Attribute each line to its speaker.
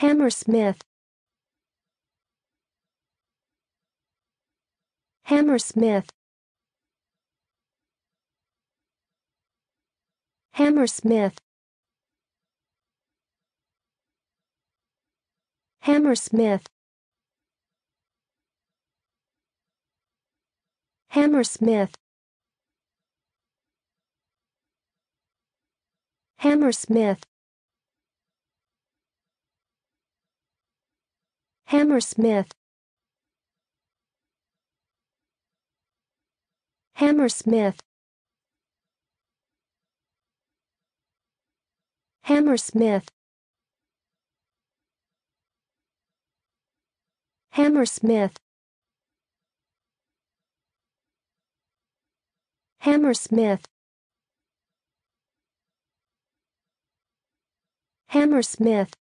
Speaker 1: Hammersmith Hammersmith Hammersmith Hammersmith Hammersmith Hammersmith Hammersmith Hammersmith Hammersmith Hammersmith Hammersmith Hammersmith